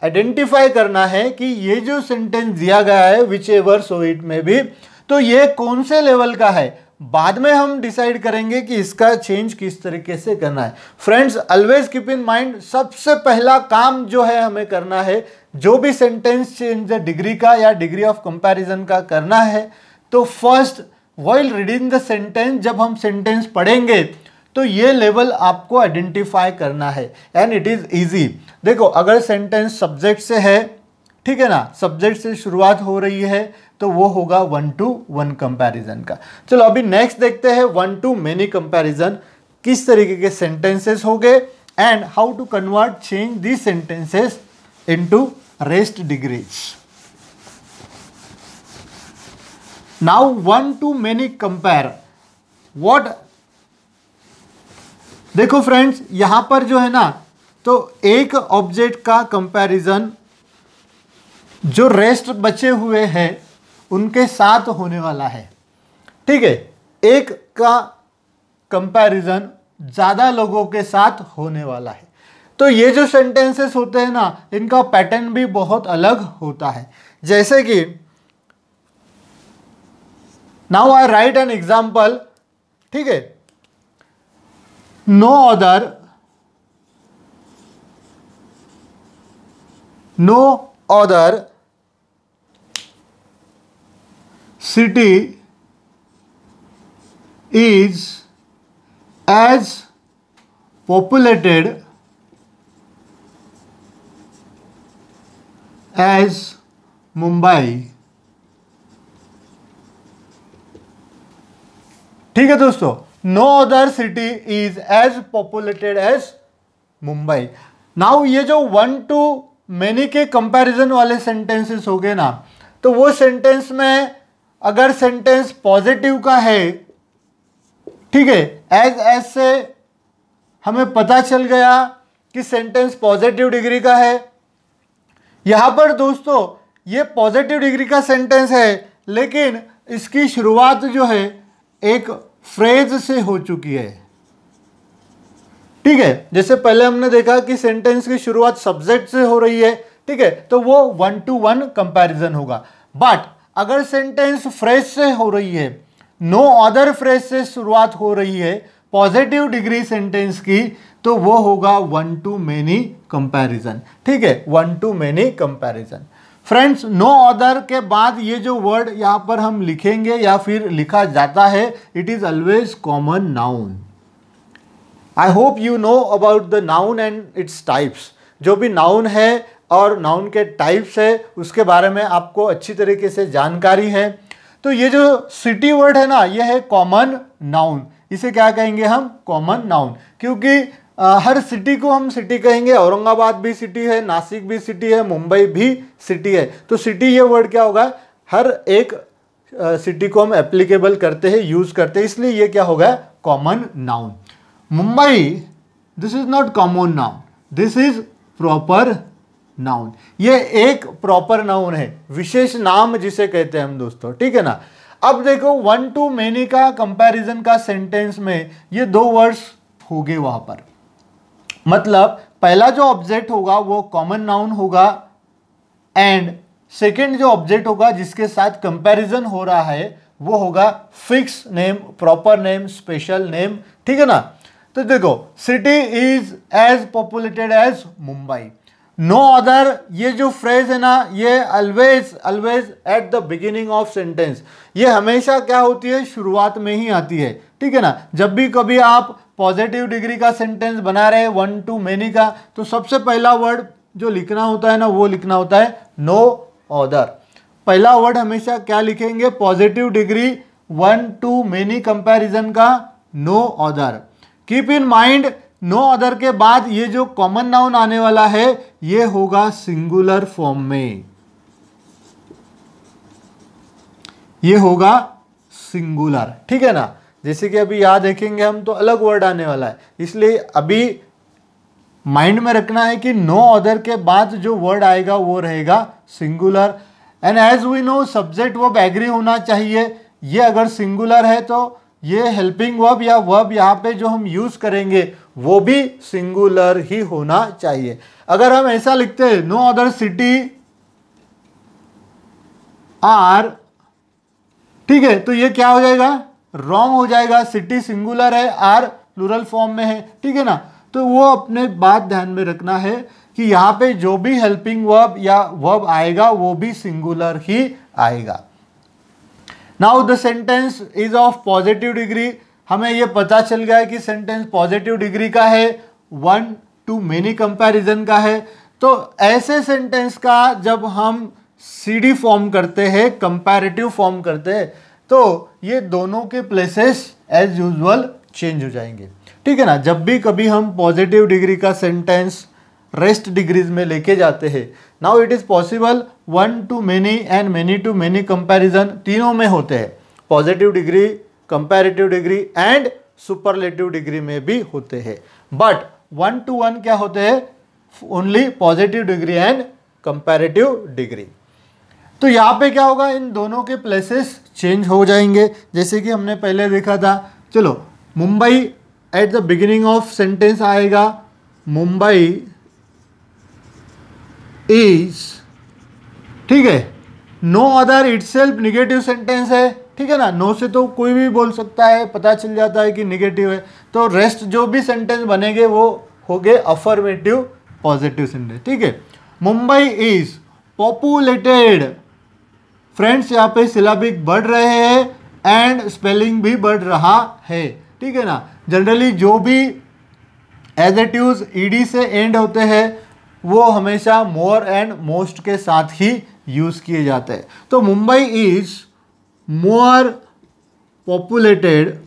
आइडेंटिफाई करना है कि ये जो सेंटेंस दिया गया है विच एवर सो इट में भी तो ये कौन से लेवल का है बाद में हम डिसाइड करेंगे कि इसका चेंज किस तरीके से करना है friends always keep in mind सबसे पहला काम जो है हमें करना है जो भी सेंटेंस चेंज डिग्री का या डिग्री ऑफ कंपैरिजन का करना है तो first while reading the sentence जब हम सेंटेंस पढ़ेंगे तो ये लेवल आपको आइडेंटिफाई करना है एंड इट इज़ ईजी देखो अगर सेंटेंस सब्जेक्ट से है ठीक है ना सब्जेक्ट से शुरुआत हो रही है तो वो होगा वन टू वन कंपैरिजन का चलो अभी नेक्स्ट देखते हैं वन टू मेनी कंपैरिजन किस तरीके के सेंटेंसेस हो गए and how to convert change the sentences into rest degrees now one to many compare what देखो फ्रेंड्स यहां पर जो है ना तो एक ऑब्जेक्ट का कंपैरिजन जो रेस्ट बचे हुए हैं उनके साथ होने वाला है ठीक है एक का कंपैरिजन ज़्यादा लोगों के साथ होने वाला है तो ये जो सेंटेंसेस होते हैं ना इनका पैटर्न भी बहुत अलग होता है जैसे कि now I write an example ठीक है no other no other city is as populated as Mumbai ठीक है दोस्तों no other city is as populated as Mumbai now ये जो वन टू मेनी के कंपैरिजन वाले सेंटेंसेस हो गए ना तो वो सेंटेंस में अगर सेंटेंस पॉजिटिव का है ठीक है एज एज से हमें पता चल गया कि सेंटेंस पॉजिटिव डिग्री का है यहाँ पर दोस्तों ये पॉजिटिव डिग्री का सेंटेंस है लेकिन इसकी शुरुआत जो है एक फ्रेज से हो चुकी है ठीक है जैसे पहले हमने देखा कि सेंटेंस की शुरुआत सब्जेक्ट से हो रही है ठीक है तो वो वन टू वन कंपैरिजन होगा बट अगर सेंटेंस फ्रेश से हो रही है नो अदर फ्रेश से शुरुआत हो रही है पॉजिटिव डिग्री सेंटेंस की तो वो होगा वन टू मैनी कंपैरिजन ठीक है one to many comparison friends no other के बाद ये जो वर्ड यहाँ पर हम लिखेंगे या फिर लिखा जाता है it is always common noun I hope you know about the noun and its types जो भी नाउन है और नाउन के टाइप्स है उसके बारे में आपको अच्छी तरीके से जानकारी है तो ये जो सिटी वर्ड है ना ये है कॉमन नाउन इसे क्या कहेंगे हम कॉमन नाउन क्योंकि आ, हर सिटी को हम सिटी कहेंगे औरंगाबाद भी सिटी है नासिक भी सिटी है मुंबई भी सिटी है तो सिटी ये वर्ड क्या होगा हर एक आ, सिटी को हम एप्लीकेबल करते हैं यूज़ करते हैं इसलिए ये क्या होगा common noun Mumbai this is not common noun this is proper noun ये एक प्रॉपर नाउन है विशेष नाम जिसे कहते हैं हम दोस्तों ठीक है ना अब देखो वन टू मेनी का कंपैरिजन का सेंटेंस में ये दो वर्ड्स गए वहां पर मतलब पहला जो ऑब्जेक्ट होगा वो कॉमन नाउन होगा एंड सेकेंड जो ऑब्जेक्ट होगा जिसके साथ कंपैरिजन हो रहा है वो होगा fix name proper name special name ठीक है ना तो देखो city is as populated as Mumbai no other ये जो फ्रेज है ना ये always always at the beginning of sentence ये हमेशा क्या होती है शुरुआत में ही आती है ठीक है ना जब भी कभी आप पॉजिटिव डिग्री का सेंटेंस बना रहे वन टू मेनी का तो सबसे पहला वर्ड जो लिखना होता है ना वो लिखना होता है नो ऑदर पहला वर्ड हमेशा क्या लिखेंगे positive degree one to many comparison का no other keep in mind no other के बाद ये जो कॉमन नाउन आने वाला है ये होगा सिंगुलर फॉर्म में ये होगा सिंगुलर ठीक है ना जैसे कि अभी याद देखेंगे हम तो अलग वर्ड आने वाला है इसलिए अभी माइंड में रखना है कि नो अदर के बाद जो वर्ड आएगा वो रहेगा singular and as we know subject verb agree होना चाहिए ये अगर सिंगुलर है तो ये हेल्पिंग वर्ब या वर्ब यहाँ पे जो हम यूज़ करेंगे वो भी सिंगुलर ही होना चाहिए अगर हम ऐसा लिखते हैं नो अदर सिटी आर ठीक है तो ये क्या हो जाएगा रॉन्ग हो जाएगा सिटी सिंगुलर है आर प्लूरल फॉर्म में है ठीक है ना तो वो अपने बात ध्यान में रखना है कि यहाँ पे जो भी हेल्पिंग वर्ब या वर्ब आएगा वो भी सिंगुलर ही आएगा now the sentence is of positive degree हमें ये पता चल गया है कि सेंटेंस पॉजिटिव डिग्री का है वन टू मेनी कंपैरिजन का है तो ऐसे सेंटेंस का जब हम सी फॉर्म करते हैं कंपैरेटिव फॉर्म करते हैं तो ये दोनों के प्लेसेस एज यूजल चेंज हो जाएंगे ठीक है ना जब भी कभी हम पॉजिटिव डिग्री का सेंटेंस रेस्ट डिग्रीज में लेके जाते हैं now it is possible one to many and many to many comparison तीनों में होते हैं positive degree comparative degree and superlative degree में भी होते हैं बट वन टू वन क्या होते हैं only positive degree and comparative degree तो यहाँ पे क्या होगा इन दोनों के प्लेसेस चेंज हो जाएंगे जैसे कि हमने पहले देखा था चलो Mumbai at the beginning of sentence आएगा मुंबई इज ठीक है no other itself negative sentence है ठीक है ना नो से तो कोई भी बोल सकता है पता चल जाता है कि निगेटिव है तो रेस्ट जो भी सेंटेंस बनेंगे वो हो गए अफर्मेटिव पॉजिटिव सेंटेंस ठीक है मुंबई इज पॉपुलेटेड फ्रेंड्स यहाँ पे सिलाबिक बढ़ रहे हैं एंड स्पेलिंग भी बढ़ रहा है ठीक है ना जनरली जो भी एजेटिव्स ईडी से एंड होते हैं वो हमेशा मोर एंड मोस्ट के साथ ही यूज़ किए जाते हैं तो Mumbai is more populated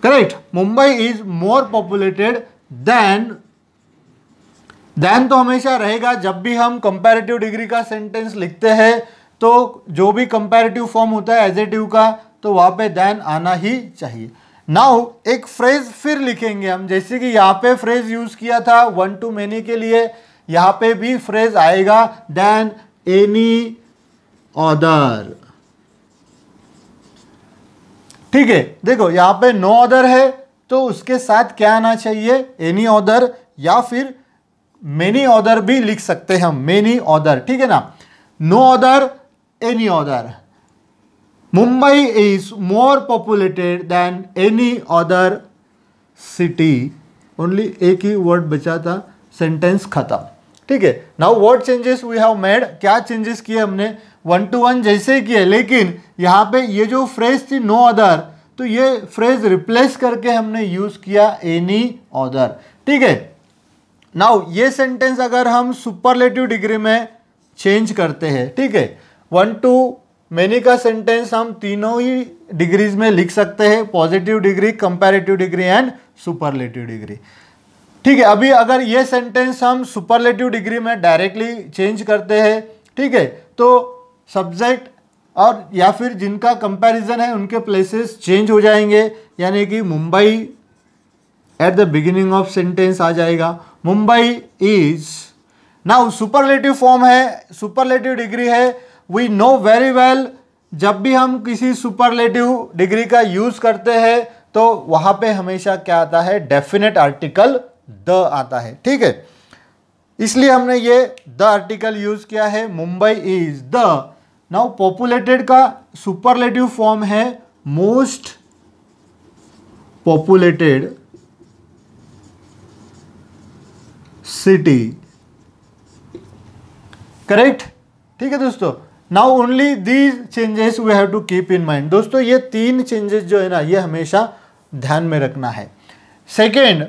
correct mumbai is more populated than than तो हमेशा रहेगा जब भी हम comparative डिग्री का सेंटेंस लिखते हैं तो जो भी comparative फॉर्म होता है adjective का तो वहां पे दैन आना ही चाहिए नाउ एक फ्रेज फिर लिखेंगे हम जैसे कि यहाँ पे फ्रेज यूज़ किया था वन टू मैनी के लिए यहाँ पे भी फ्रेज आएगा दैन एनी ऑदर ठीक है देखो यहां पे नो ऑदर है तो उसके साथ क्या आना चाहिए एनी ऑदर या फिर मेनी ऑदर भी लिख सकते हैं हम मेनी ऑदर ठीक है ना no other any other Mumbai is more populated than any other city only एक ही वर्ड बचा था सेंटेंस खत्म ठीक है now word changes we have made क्या चेंजेस किए हमने वन टू वन जैसे ही किया लेकिन यहाँ पे ये जो फ्रेज थी नो अदर तो ये फ्रेज रिप्लेस करके हमने यूज़ किया एनी अदर ठीक है नाउ ये सेंटेंस अगर हम सुपरलेटिव डिग्री में चेंज करते हैं ठीक है वन टू मैनी का सेंटेंस हम तीनों ही डिग्रीज में लिख सकते हैं positive degree comparative degree and superlative degree ठीक है अभी अगर ये सेंटेंस हम सुपरलेटिव डिग्री में डायरेक्टली चेंज करते हैं ठीक है तो सब्जेक्ट और या फिर जिनका कंपैरिजन है उनके प्लेसेस चेंज हो जाएंगे यानी कि Mumbai at the beginning of sentence आ जाएगा Mumbai is now superlative form है सुपरलेटिव डिग्री है वी नो वेरी वेल जब भी हम किसी सुपरलेटिव डिग्री का यूज़ करते हैं तो वहाँ पे हमेशा क्या आता है डेफिनेट आर्टिकल द आता है ठीक है इसलिए हमने ये द आर्टिकल यूज़ किया है Mumbai is the now populated का सुपरलेटिव फॉर्म है मोस्ट पॉपुलेटेड सिटी करेक्ट ठीक है दोस्तों now only these changes we have to keep in mind दोस्तों ये तीन चेंजेस जो है ना ये हमेशा ध्यान में रखना है सेकेंड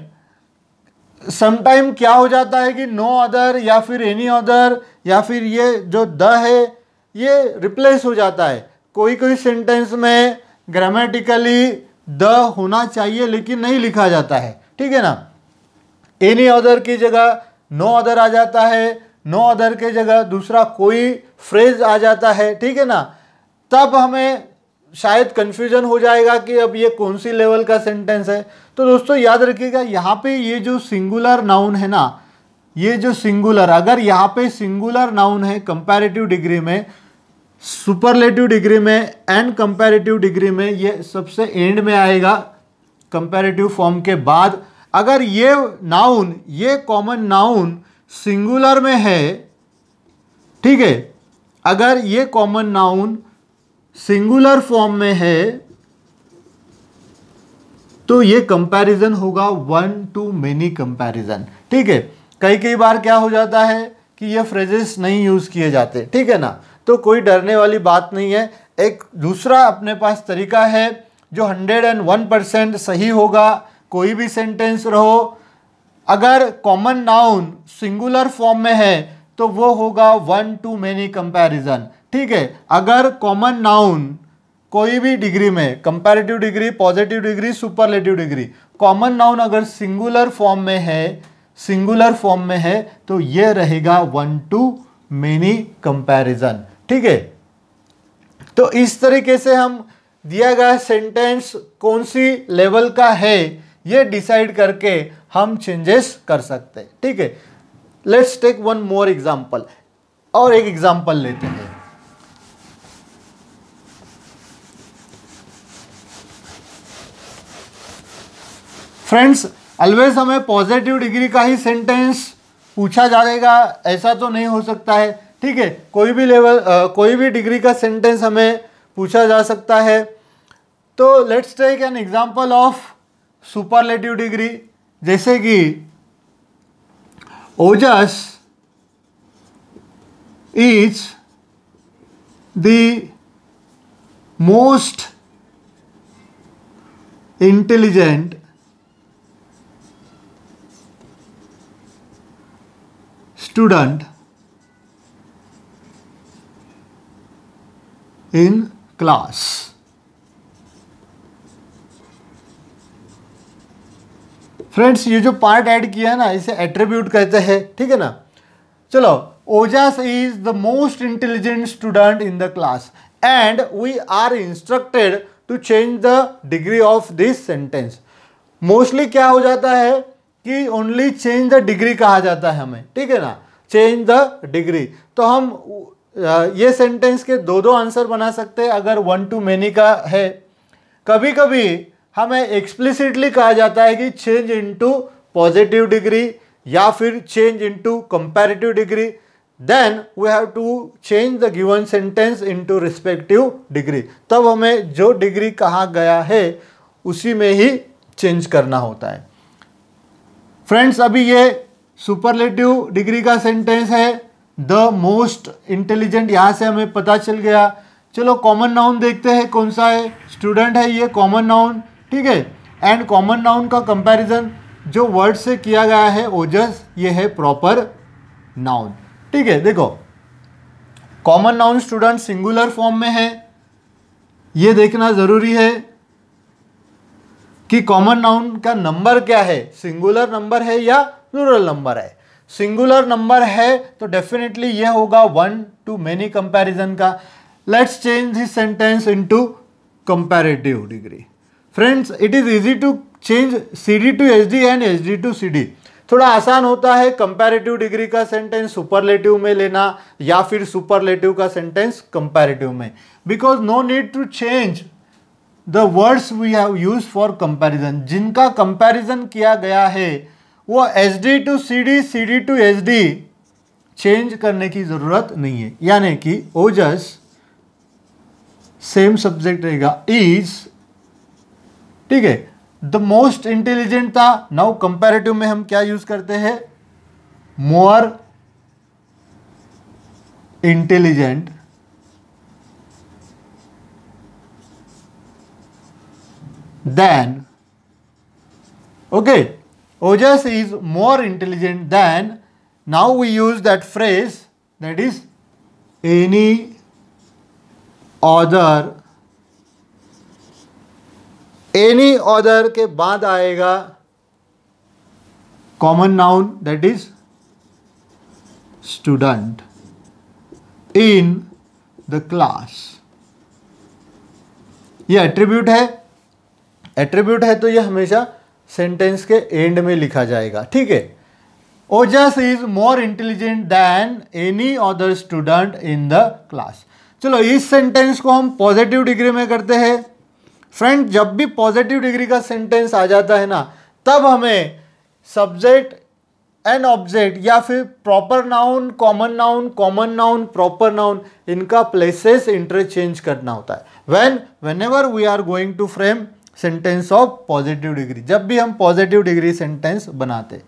समटाइम क्या हो जाता है कि नो अदर या फिर एनी अदर या फिर ये जो द है ये रिप्लेस हो जाता है कोई कोई सेंटेंस में ग्रामेटिकली द होना चाहिए लेकिन नहीं लिखा जाता है ठीक है ना एनी अदर की जगह नो अदर आ जाता है नो अदर के जगह दूसरा कोई फ्रेज आ जाता है ठीक है ना तब हमें शायद कन्फ्यूजन हो जाएगा कि अब ये कौन सी लेवल का सेंटेंस है तो दोस्तों याद रखिएगा यहाँ पे ये जो सिंगुलर नाउन है ना ये जो सिंगुलर अगर यहाँ पे सिंगुलर नाउन है कंपैरेटिव डिग्री में सुपरलेटिव डिग्री में एंड कंपैरेटिव डिग्री में ये सबसे एंड में आएगा कंपैरेटिव फॉर्म के बाद अगर ये नाउन ये कॉमन नाउन सिंगुलर में है ठीक है अगर ये कॉमन नाउन सिंगुलर फॉर्म में है तो ये कंपैरिजन होगा वन टू मेनी कंपैरिजन ठीक है कई कई बार क्या हो जाता है कि ये फ्रेजेस नहीं यूज़ किए जाते ठीक है ना तो कोई डरने वाली बात नहीं है एक दूसरा अपने पास तरीका है जो 101 परसेंट सही होगा कोई भी सेंटेंस रहो अगर कॉमन नाउन सिंगुलर फॉर्म में है तो वो होगा वन टू मैनी कंपैरिजन ठीक है अगर कॉमन नाउन कोई भी डिग्री में comparative degree positive degree superlative degree common noun अगर सिंगुलर फॉर्म में है सिंगुलर फॉर्म में है तो ये रहेगा वन टू मैनी कंपैरिजन ठीक है तो इस तरीके से हम दिया गया सेंटेंस कौन सी लेवल का है ये डिसाइड करके हम चेंजेस कर सकते हैं ठीक है let's take one more example और एक एग्जांपल लेते हैं फ्रेंड्स ऑलवेज हमें पॉजिटिव डिग्री का ही सेंटेंस पूछा जाएगा ऐसा तो नहीं हो सकता है ठीक है कोई भी लेवल आ, कोई भी डिग्री का सेंटेंस हमें पूछा जा सकता है तो let's take an example of superlative degree जैसे कि Ojas is the most intelligent student in class. Friends ये जो पार्ट ऐड किया है ना इसे एट्रीब्यूट कहते हैं ठीक है ना चलो Ojas is the most intelligent student in the class and we are instructed to change the degree of this sentence mostly क्या हो जाता है कि ओनली चेंज द डिग्री कहा जाता है हमें ठीक है ना चेंज द डिग्री तो हम ये सेंटेंस के दो दो आंसर बना सकते हैं अगर वन टू मैनी का है कभी कभी हमें एक्सप्लिसिटली कहा जाता है कि चेंज इनटू पॉजिटिव डिग्री या फिर change into comparative degree then we have to change the given sentence into respective degree तब हमें जो डिग्री कहा गया है उसी में ही चेंज करना होता है फ्रेंड्स अभी ये सुपरलेटिव डिग्री का सेंटेंस है द मोस्ट इंटेलिजेंट यहाँ से हमें पता चल गया चलो कॉमन नाउन देखते हैं कौन सा है स्टूडेंट है ये कॉमन नाउन ठीक है एंड कॉमन नाउन का कंपैरिजन जो वर्ड से किया गया है ओजस ये है प्रॉपर नाउन ठीक है देखो common noun student singular form में है ये देखना ज़रूरी है कि कॉमन नाउन का नंबर क्या है सिंगुलर नंबर है या रूरल नंबर है सिंगुलर नंबर है तो डेफिनेटली ये होगा वन टू मैनी कंपैरिजन का let's change this sentence into comparative degree friends it is easy to change C D to H D and H D to C D थोड़ा आसान होता है comparative degree का sentence superlative में लेना या फिर सुपरलेटिव का सेंटेंस कंपैरेटिव में because no need to change the words we have use for comparison जिनका कंपैरिजन किया गया है वो H D to C D C D to H D change करने की ज़रूरत नहीं है यानी कि ओजस सेम सब्जेक्ट रहेगा इज ठीक है द मोस्ट इंटेलिजेंट था नाउ कंपेरेटिव में हम क्या यूज करते हैं more intelligent than okay okay. Ojas is more intelligent than, now we use that phrase that is any other any other के बाद आएगा common noun that is student in the class ये attribute है attribute है तो ये हमेशा sentence के एंड में लिखा जाएगा ठीक है Ojas is more intelligent than any other student in the class चलो इस सेंटेंस को हम पॉजिटिव डिग्री में करते हैं फ्रेंड जब भी पॉजिटिव डिग्री का सेंटेंस आ जाता है ना तब हमें सब्जेक्ट एन ऑब्जेक्ट या फिर proper noun common noun common noun proper noun इनका प्लेसेस इंटरचेंज करना होता है when whenever we are going to frame sentence of positive degree जब भी हम पॉजिटिव डिग्री सेंटेंस बनाते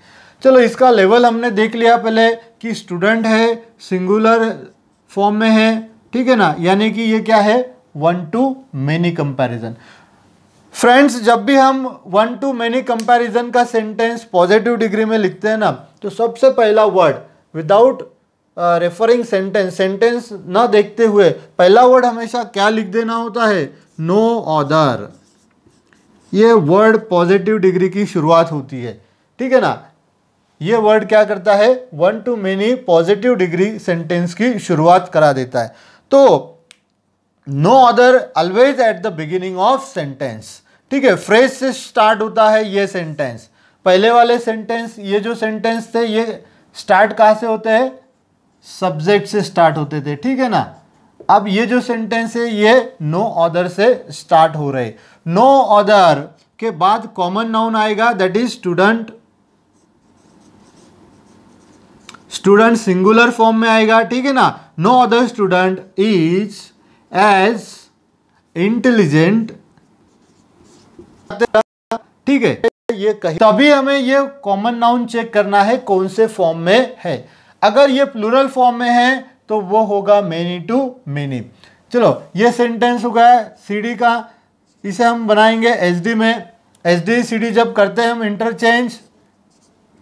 चलो इसका लेवल हमने देख लिया पहले कि स्टूडेंट है सिंगुलर फॉर्म में है ठीक है ना यानी कि ये क्या है one to many comparison friends जब भी हम वन टू मेनी कंपैरिजन का सेंटेंस पॉजिटिव डिग्री में लिखते हैं ना तो सबसे पहला word without referring sentence sentence ना देखते हुए पहला वर्ड हमेशा क्या लिख देना होता है नो no ऑदर ये वर्ड पॉजिटिव डिग्री की शुरुआत होती है ठीक है ना ये वर्ड क्या करता है one to many positive degree sentence की शुरुआत करा देता है तो no other always at the beginning of sentence ठीक है फ्रेज से स्टार्ट होता है ये सेंटेंस पहले वाले सेंटेंस ये जो सेंटेंस थे ये स्टार्ट कहाँ से होते हैं सब्जेक्ट से स्टार्ट होते थे ठीक है ना अब ये जो सेंटेंस है ये नो no अदर से स्टार्ट हो रहे नो अदर के बाद कॉमन नाउन आएगा that is student student singular form में आएगा ठीक है ना no other student is as intelligent ठीक है ये कही तभी हमें ये कॉमन नाउन चेक करना है कौन से फॉर्म में है अगर ये प्लूरल फॉर्म में है तो वो होगा मेनी टू मेनी चलो ये सेंटेंस हो गया सीडी का इसे हम बनाएंगे एच में एच डी जब करते हैं हम इंटरचेंज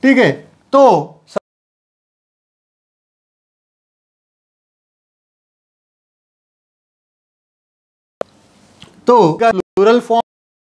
ठीक है तो तो प्लूरल फॉर्म